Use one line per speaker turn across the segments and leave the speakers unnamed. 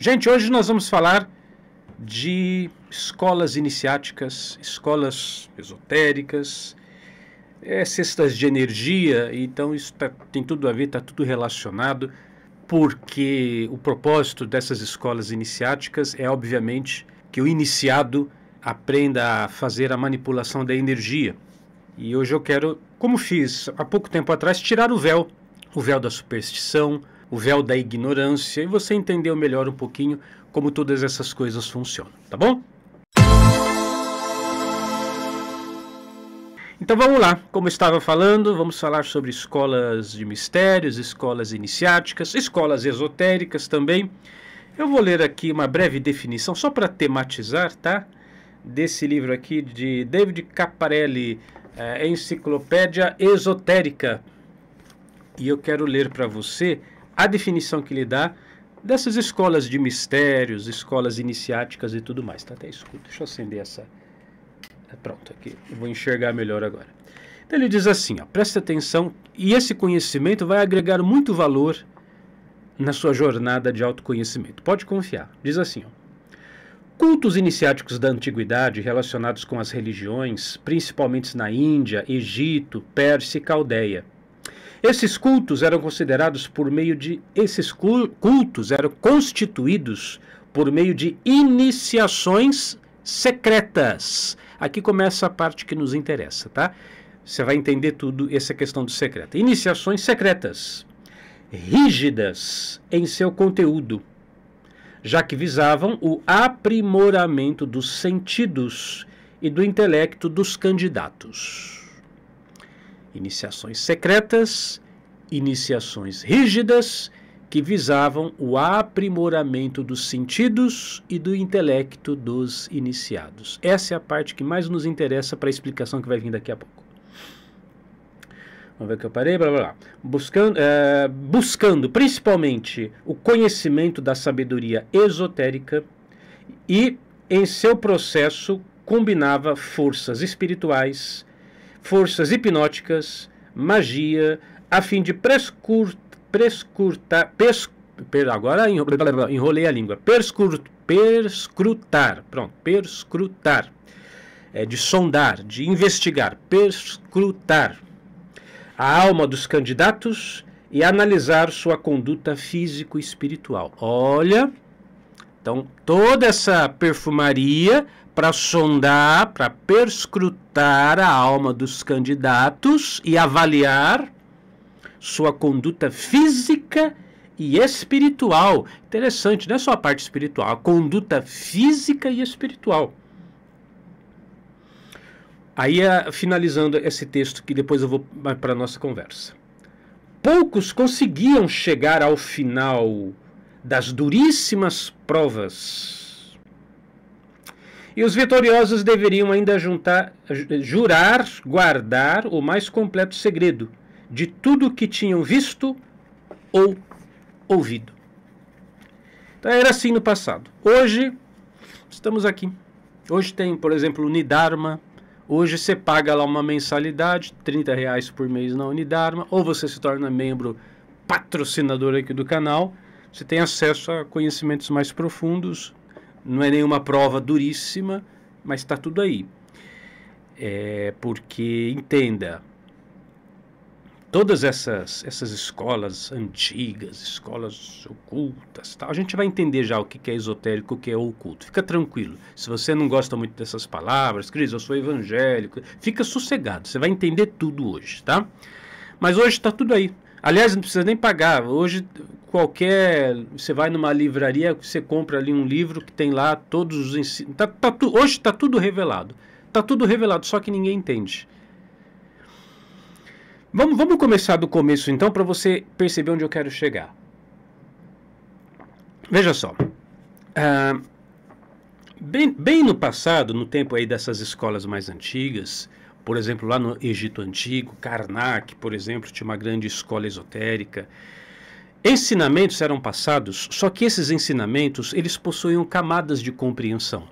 Gente, hoje nós vamos falar de escolas iniciáticas, escolas esotéricas, é, cestas de energia, então isso tá, tem tudo a ver, está tudo relacionado, porque o propósito dessas escolas iniciáticas é, obviamente, que o iniciado aprenda a fazer a manipulação da energia. E hoje eu quero, como fiz há pouco tempo atrás, tirar o véu, o véu da superstição, o véu da ignorância e você entendeu melhor um pouquinho como todas essas coisas funcionam, tá bom? Então vamos lá, como estava falando, vamos falar sobre escolas de mistérios, escolas iniciáticas, escolas esotéricas também. Eu vou ler aqui uma breve definição, só para tematizar, tá? Desse livro aqui de David Caparelli, é, Enciclopédia Esotérica. E eu quero ler para você a definição que ele dá dessas escolas de mistérios, escolas iniciáticas e tudo mais. Está até escuro. Deixa eu acender essa. É, pronto, aqui. Eu vou enxergar melhor agora. Então ele diz assim: ó, presta atenção, e esse conhecimento vai agregar muito valor na sua jornada de autoconhecimento. Pode confiar. Diz assim: ó, Cultos iniciáticos da antiguidade relacionados com as religiões, principalmente na Índia, Egito, Pérsia e Caldeia esses cultos eram considerados por meio de esses cultos eram constituídos por meio de iniciações secretas. Aqui começa a parte que nos interessa, tá? Você vai entender tudo essa questão do secreto. Iniciações secretas, rígidas em seu conteúdo, já que visavam o aprimoramento dos sentidos e do intelecto dos candidatos iniciações secretas, iniciações rígidas, que visavam o aprimoramento dos sentidos e do intelecto dos iniciados. Essa é a parte que mais nos interessa para a explicação que vai vir daqui a pouco. Vamos ver o que eu parei, blá blá blá. Buscando, é, buscando principalmente o conhecimento da sabedoria esotérica e, em seu processo, combinava forças espirituais, forças hipnóticas, magia, a fim de prescurta, prescurta, per, agora enrolei a língua, perscrutar, pronto, perscrutar, é, de sondar, de investigar, perscrutar a alma dos candidatos e analisar sua conduta físico-espiritual. Olha, então toda essa perfumaria para sondar, para perscrutar a alma dos candidatos e avaliar sua conduta física e espiritual. Interessante, não é só a parte espiritual, a conduta física e espiritual. Aí, ah, finalizando esse texto, que depois eu vou para a nossa conversa. Poucos conseguiam chegar ao final das duríssimas provas e os vitoriosos deveriam ainda juntar, jurar guardar o mais completo segredo de tudo que tinham visto ou ouvido. Então era assim no passado. Hoje estamos aqui. Hoje tem, por exemplo, Unidarma. Hoje você paga lá uma mensalidade, 30 reais por mês na Unidarma, ou você se torna membro patrocinador aqui do canal. Você tem acesso a conhecimentos mais profundos não é nenhuma prova duríssima, mas está tudo aí. É porque, entenda, todas essas, essas escolas antigas, escolas ocultas, tal, a gente vai entender já o que é esotérico, o que é oculto. Fica tranquilo. Se você não gosta muito dessas palavras, Cris, eu sou evangélico, fica sossegado. Você vai entender tudo hoje, tá? Mas hoje está tudo aí. Aliás, não precisa nem pagar. Hoje, qualquer. Você vai numa livraria, você compra ali um livro que tem lá todos os ensinos. Tá, tá, tu, hoje está tudo revelado. Está tudo revelado, só que ninguém entende. Vamos, vamos começar do começo então para você perceber onde eu quero chegar. Veja só. Ah, bem, bem no passado, no tempo aí dessas escolas mais antigas, por exemplo, lá no Egito Antigo, Karnak, por exemplo, tinha uma grande escola esotérica. Ensinamentos eram passados, só que esses ensinamentos, eles possuíam camadas de compreensão.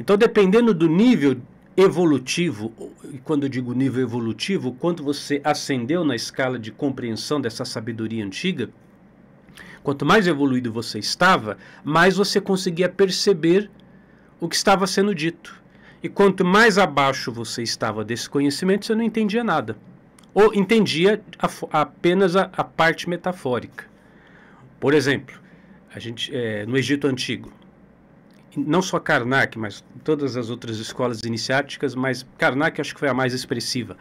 Então, dependendo do nível evolutivo, e quando eu digo nível evolutivo, quanto você ascendeu na escala de compreensão dessa sabedoria antiga, quanto mais evoluído você estava, mais você conseguia perceber o que estava sendo dito. E quanto mais abaixo você estava desse conhecimento, você não entendia nada. Ou entendia a, apenas a, a parte metafórica. Por exemplo, a gente, é, no Egito Antigo, não só Karnak, mas todas as outras escolas iniciáticas, mas Karnak acho que foi a mais expressiva.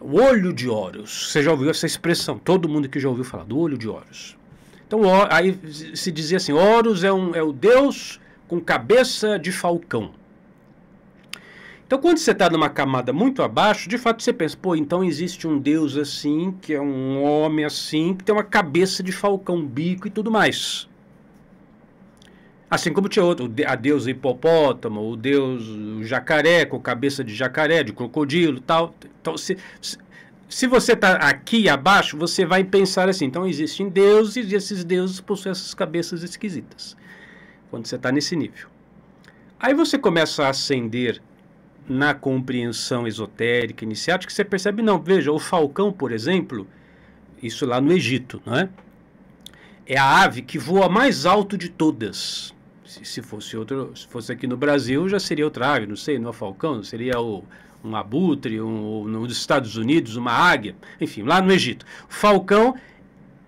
O olho de Horus. Você já ouviu essa expressão? Todo mundo que já ouviu falar do olho de Horus. Então, aí se dizia assim: Horus é, um, é o deus com cabeça de falcão. Então, quando você está numa camada muito abaixo, de fato você pensa, pô, então existe um Deus assim, que é um homem assim, que tem uma cabeça de falcão, bico e tudo mais. Assim como tinha outro, a deusa hipopótamo, o deus o jacaré, com cabeça de jacaré, de crocodilo tal. Então, se, se você está aqui abaixo, você vai pensar assim, então existem deuses e esses deuses possuem essas cabeças esquisitas. Quando você está nesse nível. Aí você começa a ascender na compreensão esotérica, iniciática, que você percebe, não. Veja, o falcão, por exemplo, isso lá no Egito, não é? É a ave que voa mais alto de todas. Se, se fosse outro, se fosse aqui no Brasil, já seria outra ave, não sei, não é falcão, seria o, um abutre, um, nos Estados Unidos, uma águia, enfim, lá no Egito. Falcão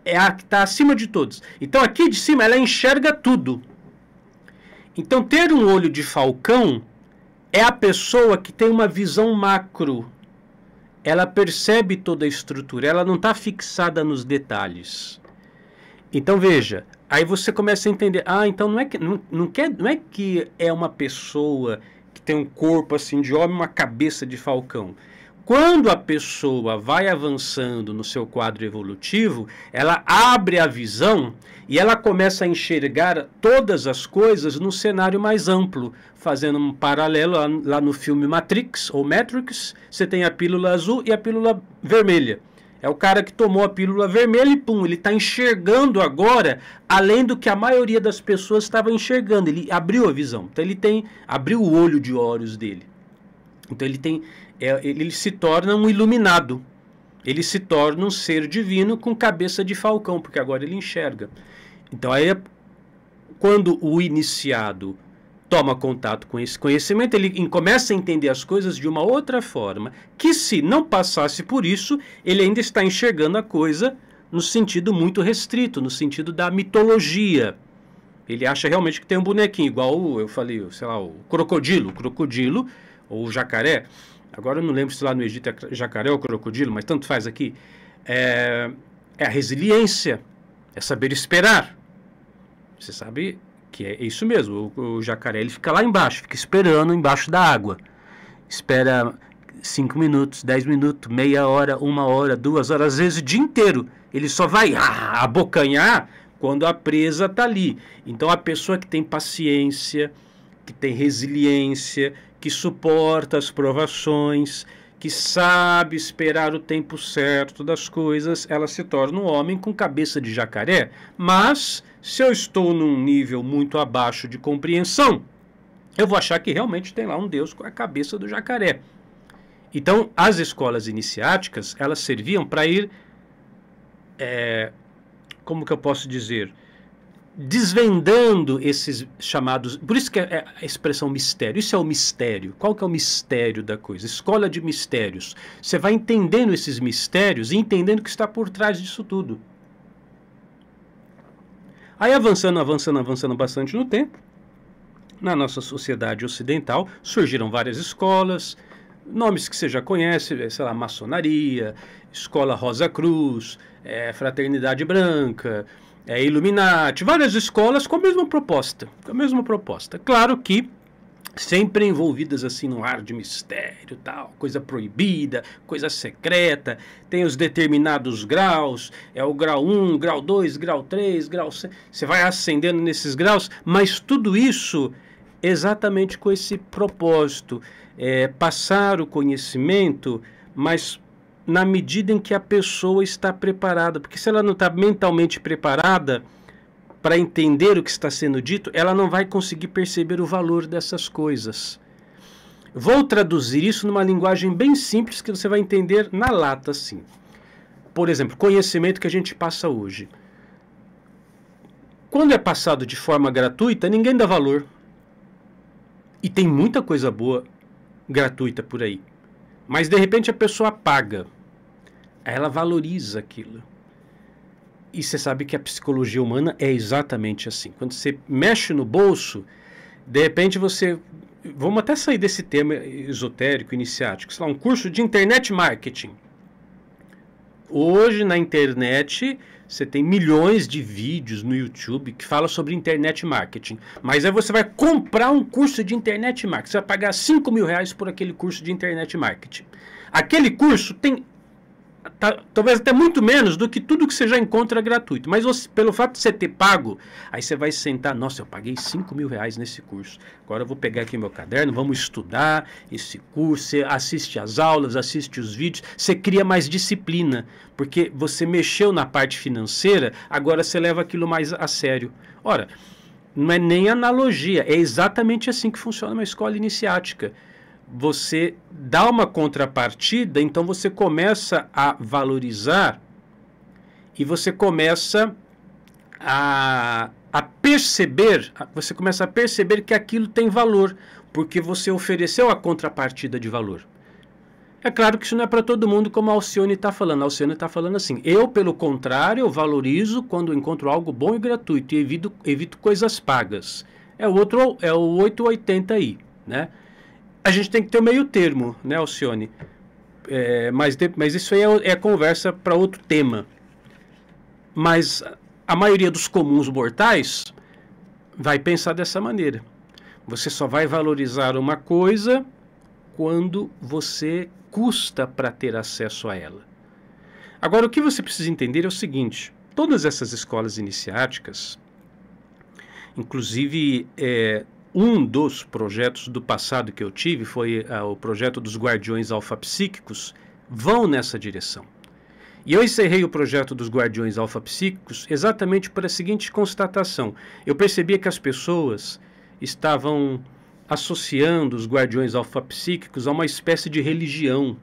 é a que está acima de todos. Então aqui de cima ela enxerga tudo. Então ter um olho de falcão é a pessoa que tem uma visão macro. Ela percebe toda a estrutura, ela não está fixada nos detalhes. Então veja, aí você começa a entender, ah, então não é que não, não, quer, não é que é uma pessoa que tem um corpo assim de homem, uma cabeça de falcão. Quando a pessoa vai avançando no seu quadro evolutivo, ela abre a visão e ela começa a enxergar todas as coisas no cenário mais amplo. Fazendo um paralelo lá no filme Matrix ou Matrix, você tem a pílula azul e a pílula vermelha. É o cara que tomou a pílula vermelha e pum, ele está enxergando agora além do que a maioria das pessoas estava enxergando. Ele abriu a visão. Então ele tem abriu o olho de olhos dele. Então ele tem é, ele se torna um iluminado. Ele se torna um ser divino com cabeça de falcão, porque agora ele enxerga. Então aí é quando o iniciado toma contato com esse conhecimento, ele começa a entender as coisas de uma outra forma, que se não passasse por isso, ele ainda está enxergando a coisa no sentido muito restrito, no sentido da mitologia. Ele acha realmente que tem um bonequinho, igual, eu falei, sei lá, o crocodilo, o crocodilo ou o jacaré. Agora eu não lembro se lá no Egito é jacaré ou crocodilo, mas tanto faz aqui. É, é a resiliência, é saber esperar. Você sabe que é isso mesmo. O, o, jacaré ele fica lá embaixo, fica esperando embaixo da água. Espera 5 minutos, 10 minutos, meia hora, uma hora, duas horas, às vezes o dia inteiro. Ele só vai ah, abocanhar quando a presa está ali. Então a pessoa que tem paciência, que tem resiliência, que suporta as provações, que sabe esperar o tempo certo das coisas, ela se torna um homem com cabeça de jacaré. Mas, se eu estou num nível muito abaixo de compreensão, eu vou achar que realmente tem lá um Deus com a cabeça do jacaré. Então, as escolas iniciáticas, elas serviam para ir. É, como que eu posso dizer? desvendando esses chamados. Por isso que é, é a expressão mistério. Isso é o mistério. Qual que é o mistério da coisa? Escola de mistérios. Você vai entendendo esses mistérios e entendendo o que está por trás disso tudo. Aí avançando, avançando, avançando bastante no tempo, na nossa sociedade ocidental surgiram várias escolas, nomes que você já conhece, é, sei lá, maçonaria, escola Rosa Cruz, é, fraternidade branca, é, Illuminati, várias escolas com a mesma proposta, com a mesma proposta. Claro que sempre envolvidas assim num ar de mistério, tal, coisa proibida, coisa secreta, tem os determinados graus, é o grau 1, grau 2, grau 3, grau C, você vai ascendendo nesses graus, mas tudo isso exatamente com esse propósito, é, passar o conhecimento, mas na medida em que a pessoa está preparada. Porque se ela não está mentalmente preparada para entender o que está sendo dito, ela não vai conseguir perceber o valor dessas coisas. Vou traduzir isso numa linguagem bem simples que você vai entender na lata, assim. Por exemplo, conhecimento que a gente passa hoje. Quando é passado de forma gratuita, ninguém dá valor. E tem muita coisa boa gratuita por aí. Mas de repente a pessoa paga. Ela valoriza aquilo. E você sabe que a psicologia humana é exatamente assim. Quando você mexe no bolso, de repente você. Vamos até sair desse tema esotérico, iniciático. Sei lá, um curso de internet marketing. Hoje na internet você tem milhões de vídeos no YouTube que falam sobre internet marketing. Mas aí você vai comprar um curso de internet marketing. Você vai pagar 5 mil reais por aquele curso de internet marketing. Aquele curso tem tá, talvez até muito menos do que tudo que você já encontra gratuito. Mas você, pelo fato de você ter pago, aí você vai sentar, nossa, eu paguei 5 mil reais nesse curso. Agora eu vou pegar aqui meu caderno, vamos estudar esse curso, você assiste as aulas, assiste os vídeos, você cria mais disciplina, porque você mexeu na parte financeira, agora você leva aquilo mais a sério. Ora, não é nem analogia, é exatamente assim que funciona uma escola iniciática você dá uma contrapartida, então você começa a valorizar e você começa a, a perceber, você começa a perceber que aquilo tem valor, porque você ofereceu a contrapartida de valor. É claro que isso não é para todo mundo, como a Alcione está falando. A Alcione está falando assim: eu, pelo contrário, valorizo quando encontro algo bom e gratuito e evito, evito coisas pagas. É o outro, é o 880 aí, né? a gente tem que ter o um meio termo, né, Alcione? É, mas, de, mas isso aí é, é conversa para outro tema. Mas a maioria dos comuns mortais vai pensar dessa maneira. Você só vai valorizar uma coisa quando você custa para ter acesso a ela. Agora, o que você precisa entender é o seguinte: todas essas escolas iniciáticas, inclusive é, um dos projetos do passado que eu tive foi ah, o projeto dos guardiões Alfa Psíquicos. vão nessa direção. E eu encerrei o projeto dos guardiões Alfa Psíquicos exatamente para a seguinte constatação. Eu percebia que as pessoas estavam associando os guardiões Alfa Psíquicos a uma espécie de religião.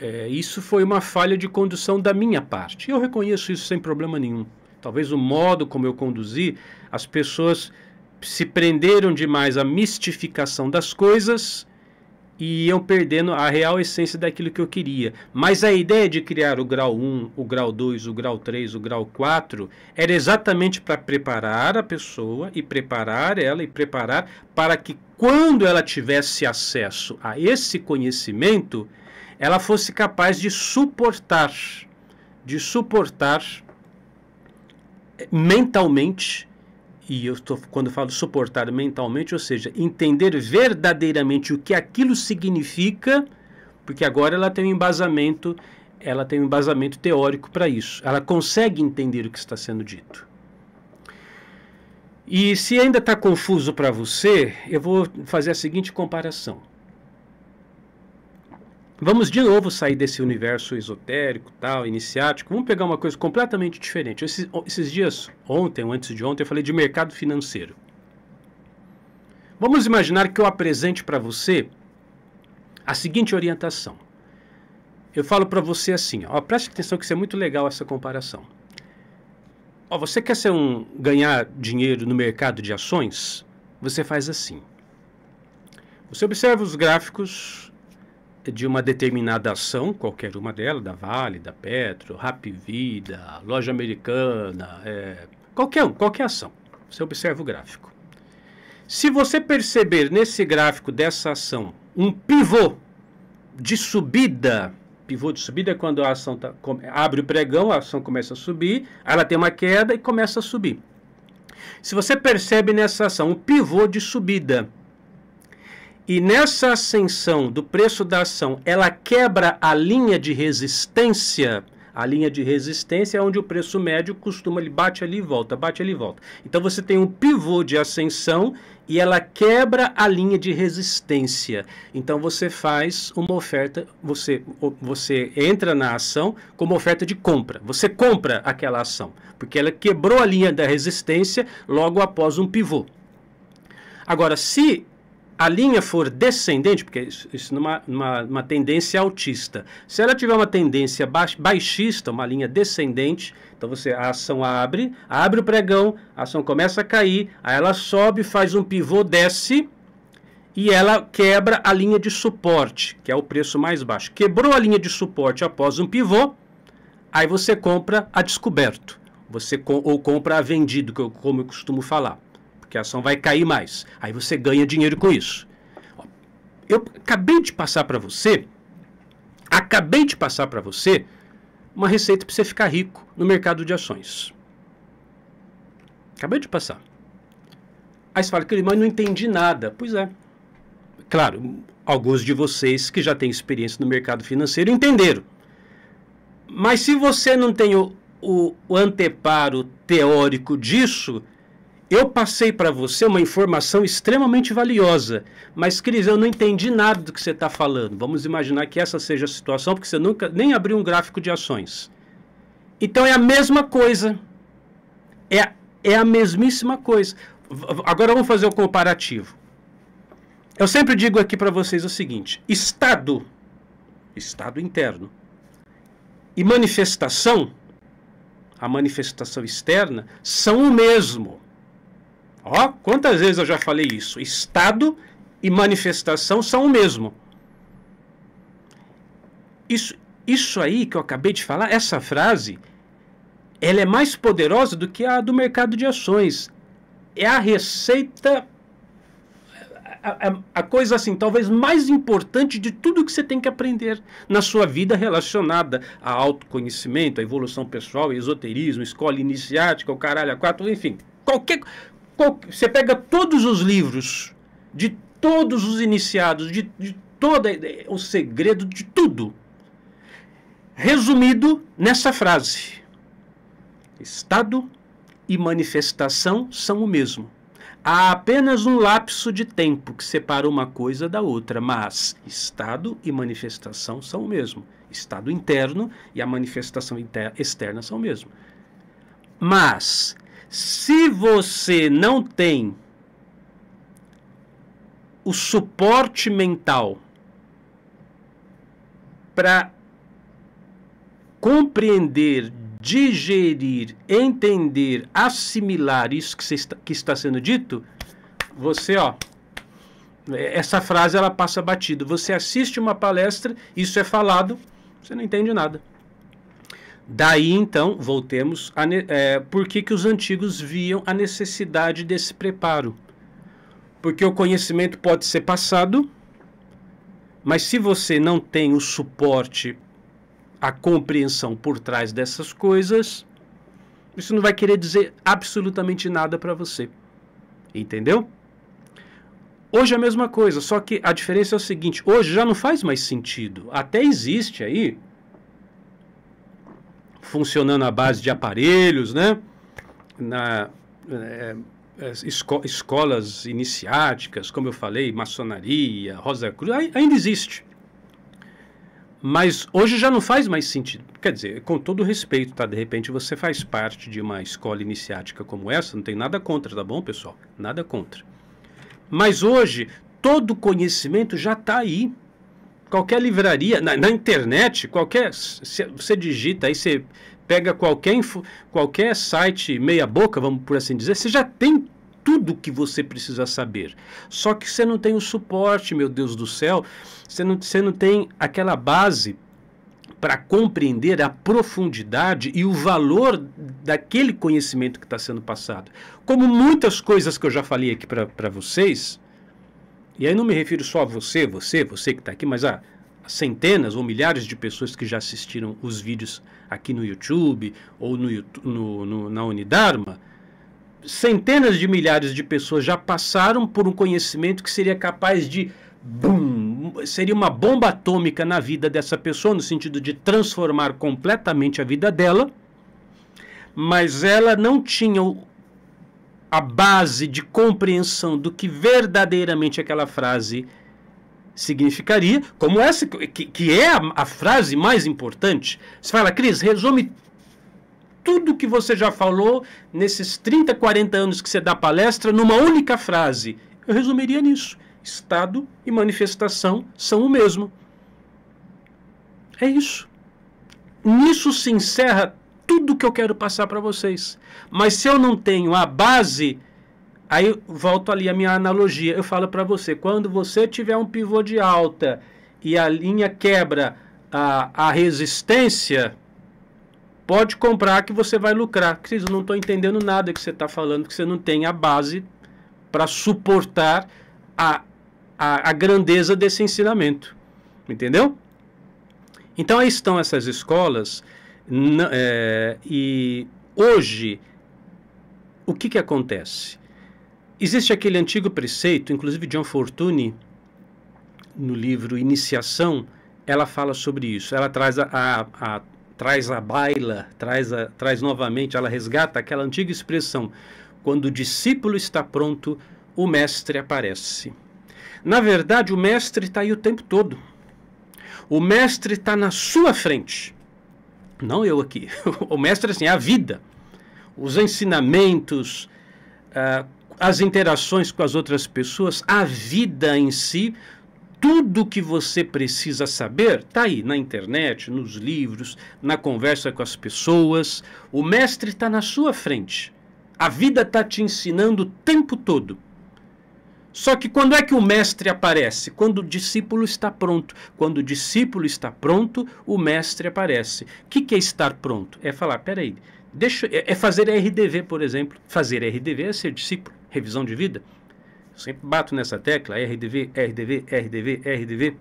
É, isso foi uma falha de condução da minha parte. Eu reconheço isso sem problema nenhum. Talvez o modo como eu conduzi, as pessoas se prenderam demais à mistificação das coisas e iam perdendo a real essência daquilo que eu queria. Mas a ideia de criar o grau 1, o grau 2, o grau 3, o grau 4 era exatamente para preparar a pessoa e preparar ela e preparar para que quando ela tivesse acesso a esse conhecimento, ela fosse capaz de suportar, de suportar eh, mentalmente e eu estou quando falo suportar mentalmente, ou seja, entender verdadeiramente o que aquilo significa, porque agora ela tem um embasamento, ela tem um embasamento teórico para isso. Ela consegue entender o que está sendo dito. E se ainda está confuso para você, eu vou fazer a seguinte comparação. Vamos de novo sair desse universo esotérico, tal, iniciático. Vamos pegar uma coisa completamente diferente. Esses, esses dias, ontem ou antes de ontem, eu falei de mercado financeiro. Vamos imaginar que eu apresente para você a seguinte orientação. Eu falo para você assim, ó, preste atenção que isso é muito legal essa comparação. Ó, você quer ser um ganhar dinheiro no mercado de ações? Você faz assim. Você observa os gráficos de uma determinada ação, qualquer uma delas, da Vale, da Petro, Rap Vida, Loja Americana, é, qualquer um, qualquer ação. Você observa o gráfico. Se você perceber nesse gráfico dessa ação um pivô de subida, pivô de subida é quando a ação tá, abre o pregão, a ação começa a subir, ela tem uma queda e começa a subir. Se você percebe nessa ação um pivô de subida, e nessa ascensão do preço da ação, ela quebra a linha de resistência. A linha de resistência é onde o preço médio costuma, ele bate ali e volta, bate ali e volta. Então você tem um pivô de ascensão e ela quebra a linha de resistência. Então você faz uma oferta, você, você entra na ação como oferta de compra. Você compra aquela ação, porque ela quebrou a linha da resistência logo após um pivô. Agora, se a linha for descendente, porque isso, é numa, uma tendência altista, se ela tiver uma tendência baixista, uma linha descendente, então você a ação abre, abre o pregão, a ação começa a cair, aí ela sobe, faz um pivô, desce e ela quebra a linha de suporte, que é o preço mais baixo. Quebrou a linha de suporte após um pivô, aí você compra a descoberto, você com, ou compra a vendido, como eu costumo falar porque a ação vai cair mais. Aí você ganha dinheiro com isso. Eu acabei de passar para você, acabei de passar para você uma receita para você ficar rico no mercado de ações. Acabei de passar. Aí você fala, mas não entendi nada. Pois é. Claro, alguns de vocês que já têm experiência no mercado financeiro entenderam. Mas se você não tem o, o, o anteparo teórico disso, eu passei para você uma informação extremamente valiosa, mas Cris, eu não entendi nada do que você está falando. Vamos imaginar que essa seja a situação, porque você nunca nem abriu um gráfico de ações. Então é a mesma coisa. É, é a mesmíssima coisa. Agora vamos fazer o comparativo. Eu sempre digo aqui para vocês o seguinte: Estado, Estado interno, e manifestação, a manifestação externa, são o mesmo. Ó, quantas vezes eu já falei isso? Estado e manifestação são o mesmo. Isso, isso aí que eu acabei de falar, essa frase, ela é mais poderosa do que a do mercado de ações. É a receita, a, a, a coisa assim, talvez mais importante de tudo que você tem que aprender na sua vida relacionada a autoconhecimento, a evolução pessoal, esoterismo, escola iniciática, o caralho a quatro, enfim. Qualquer, você pega todos os livros de todos os iniciados, de, de toda é, o segredo de tudo, resumido nessa frase: Estado e manifestação são o mesmo. Há apenas um lapso de tempo que separa uma coisa da outra, mas Estado e manifestação são o mesmo. Estado interno e a manifestação externa são o mesmo. Mas se você não tem o suporte mental para compreender, digerir, entender, assimilar isso que está, que, está, sendo dito, você, ó, essa frase ela passa batido. Você assiste uma palestra, isso é falado, você não entende nada. Daí então voltemos a é, por que, que os antigos viam a necessidade desse preparo. Porque o conhecimento pode ser passado, mas se você não tem o suporte, a compreensão por trás dessas coisas, isso não vai querer dizer absolutamente nada para você. Entendeu? Hoje é a mesma coisa, só que a diferença é o seguinte: hoje já não faz mais sentido. Até existe aí funcionando à base de aparelhos, né? Na, é, é, esco, escolas iniciáticas, como eu falei, maçonaria, Rosa Cruz, ainda existe. Mas hoje já não faz mais sentido. Quer dizer, com todo respeito, tá? De repente você faz parte de uma escola iniciática como essa, não tem nada contra, tá bom, pessoal? Nada contra. Mas hoje, todo conhecimento já está aí qualquer livraria, na, na internet, qualquer. Você digita aí, você pega qualquer, info, qualquer site meia-boca, vamos por assim dizer, você já tem tudo que você precisa saber. Só que você não tem o suporte, meu Deus do céu, você não, você não tem aquela base para compreender a profundidade e o valor daquele conhecimento que está sendo passado. Como muitas coisas que eu já falei aqui para vocês, e aí não me refiro só a você, você, você que está aqui, mas a centenas ou milhares de pessoas que já assistiram os vídeos aqui no YouTube ou no, no, no, na Unidarma, centenas de milhares de pessoas já passaram por um conhecimento que seria capaz de boom, seria uma bomba atômica na vida dessa pessoa, no sentido de transformar completamente a vida dela, mas ela não tinha o, a base de compreensão do que verdadeiramente aquela frase significaria, como essa, que, que é a, a, frase mais importante. Você fala, Cris, resume tudo que você já falou nesses 30, 40 anos que você dá palestra numa única frase. Eu resumiria nisso. Estado e manifestação são o mesmo. É isso. Nisso se encerra tudo que eu quero passar para vocês. Mas se eu não tenho a base, aí volto ali a minha analogia. Eu falo para você, quando você tiver um pivô de alta e a linha quebra a, a resistência, pode comprar que você vai lucrar. Cris, eu não estou entendendo nada que você está falando, que você não tem a base para suportar a, a, a grandeza desse ensinamento. Entendeu? Então aí estão essas escolas é, e hoje, o que, que acontece? Existe aquele antigo preceito, inclusive John Fortune, no livro Iniciação, ela fala sobre isso. Ela traz a, a, a traz a baila, traz, a, traz novamente, ela resgata aquela antiga expressão: quando o discípulo está pronto, o mestre aparece. Na verdade, o mestre está aí o tempo todo. O mestre está na sua frente não eu aqui, o mestre assim, a vida, os ensinamentos, ah, as interações com as outras pessoas, a vida em si, tudo que você precisa saber está aí na internet, nos livros, na conversa com as pessoas. O mestre está na sua frente. A vida está te ensinando o tempo todo. Só que quando é que o mestre aparece? Quando o discípulo está pronto. Quando o discípulo está pronto, o mestre aparece. O que, que é estar pronto? É falar, peraí, deixa, é, é fazer RDV, por exemplo. Fazer RDV é ser discípulo, revisão de vida. Eu sempre bato nessa tecla, RDV, RDV, RDV, RDV.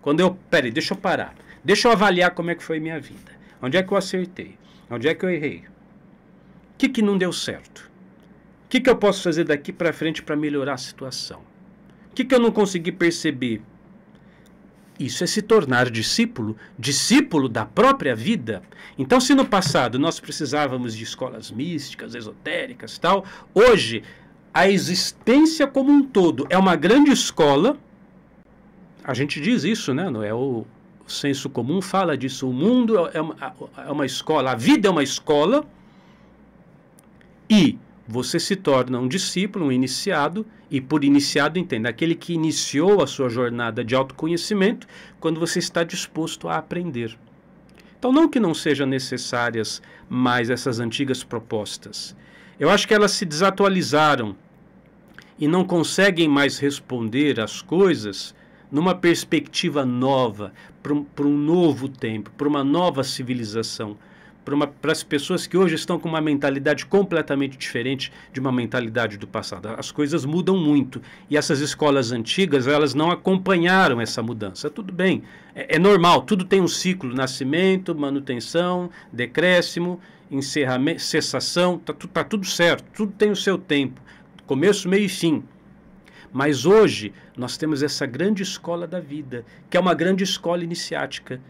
Quando eu, peraí, deixa eu parar. Deixa eu avaliar como é que foi minha vida. Onde é que eu acertei? Onde é que eu errei? O que, que não deu certo? que, que eu posso fazer daqui para frente para melhorar a situação? O que, que eu não consegui perceber? Isso é se tornar discípulo, discípulo da própria vida. Então, se no passado nós precisávamos de escolas místicas, esotéricas tal, hoje a existência como um todo é uma grande escola. A gente diz isso, né? Não é o senso comum fala disso. O mundo é uma, é uma escola, a vida é uma escola. E você se torna um discípulo, um iniciado, e por iniciado entenda aquele que iniciou a sua jornada de autoconhecimento quando você está disposto a aprender. Então, não que não sejam necessárias mais essas antigas propostas. Eu acho que elas se desatualizaram e não conseguem mais responder às coisas numa perspectiva nova, para um, um novo tempo, para uma nova civilização, para as pessoas que hoje estão com uma mentalidade completamente diferente de uma mentalidade do passado. As coisas mudam muito e essas escolas antigas elas não acompanharam essa mudança. Tudo bem, é, é normal, tudo tem um ciclo: nascimento, manutenção, decréscimo, encerramento, cessação, Está tá tudo certo, tudo tem o seu tempo, começo, meio e fim. Mas hoje nós temos essa grande escola da vida, que é uma grande escola iniciática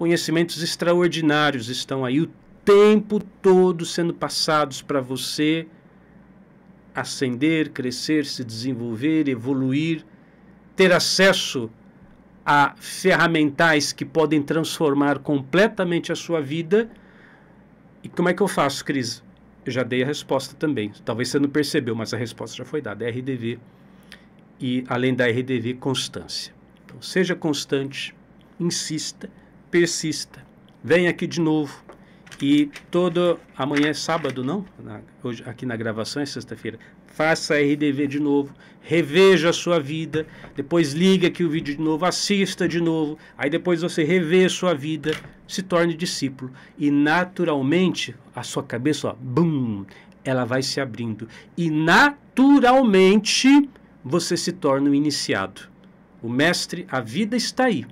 Conhecimentos extraordinários estão aí o tempo todo sendo passados para você ascender, crescer, se desenvolver, evoluir, ter acesso a ferramentais que podem transformar completamente a sua vida. E como é que eu faço, Cris? Eu já dei a resposta também. Talvez você não percebeu, mas a resposta já foi dada. É RDV. E além da RDV, constância. Então, seja constante, insista persista. Vem aqui de novo. E todo. Amanhã é sábado, não? Na, hoje, aqui na gravação é sexta-feira. Faça a RDV de novo. Reveja a sua vida. Depois liga aqui o vídeo de novo. Assista de novo. Aí depois você revê a sua vida. Se torne discípulo. E naturalmente, a sua cabeça, ó, bum, ela vai se abrindo. E naturalmente você se torna um iniciado. O mestre, a vida está aí.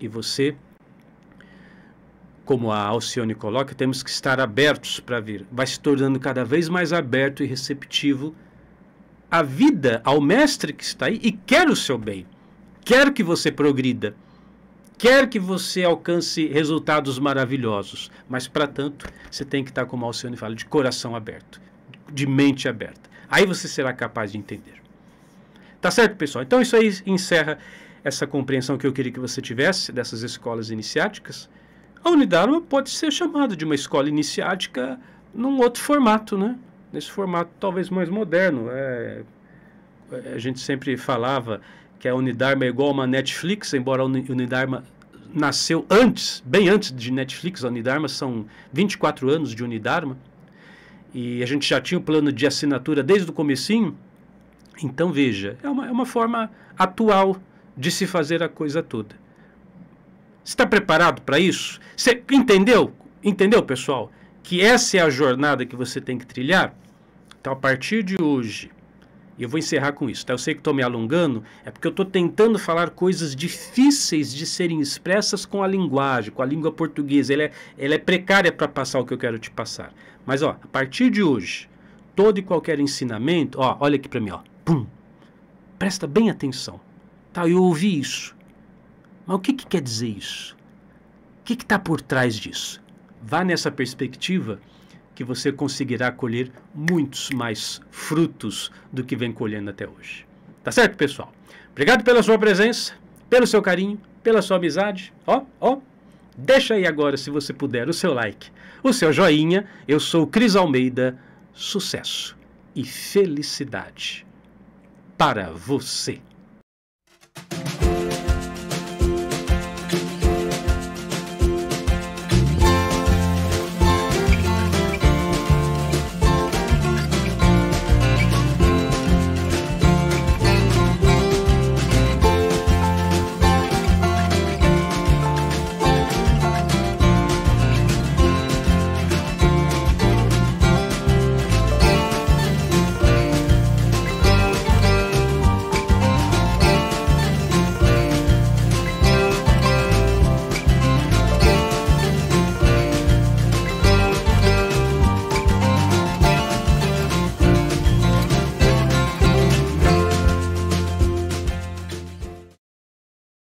E você como a Alcione coloca, temos que estar abertos para vir. Vai se tornando cada vez mais aberto e receptivo à vida, ao mestre que está aí e quer o seu bem. Quer que você progrida. Quer que você alcance resultados maravilhosos. Mas, para tanto, você tem que estar, como a Alcione fala, de coração aberto, de mente aberta. Aí você será capaz de entender. Tá certo, pessoal? Então, isso aí encerra essa compreensão que eu queria que você tivesse dessas escolas iniciáticas. A Unidharma pode ser chamada de uma escola iniciática num outro formato, né? Nesse formato talvez mais moderno. É, a gente sempre falava que a Unidharma é igual a uma Netflix, embora a Unidharma nasceu antes, bem antes de Netflix, a Unidharma são 24 anos de Unidharma, E a gente já tinha o plano de assinatura desde o comecinho. Então veja, é uma, é uma forma atual de se fazer a coisa toda está preparado para isso? Você entendeu? Entendeu, pessoal? Que essa é a jornada que você tem que trilhar? Então, a partir de hoje, eu vou encerrar com isso, tá? Eu sei que estou me alongando, é porque eu estou tentando falar coisas difíceis de serem expressas com a linguagem, com a língua portuguesa. Ela é, ela é precária para passar o que eu quero te passar. Mas, ó, a partir de hoje, todo e qualquer ensinamento, ó, olha aqui para mim, ó, pum, presta bem atenção, tá? Eu ouvi isso, mas o que, que quer dizer isso? O que está por trás disso? Vá nessa perspectiva que você conseguirá colher muitos mais frutos do que vem colhendo até hoje. Tá certo, pessoal? Obrigado pela sua presença, pelo seu carinho, pela sua amizade. Ó, ó, deixa aí agora, se você puder, o seu like, o seu joinha. Eu sou o Cris Almeida. Sucesso e felicidade para você.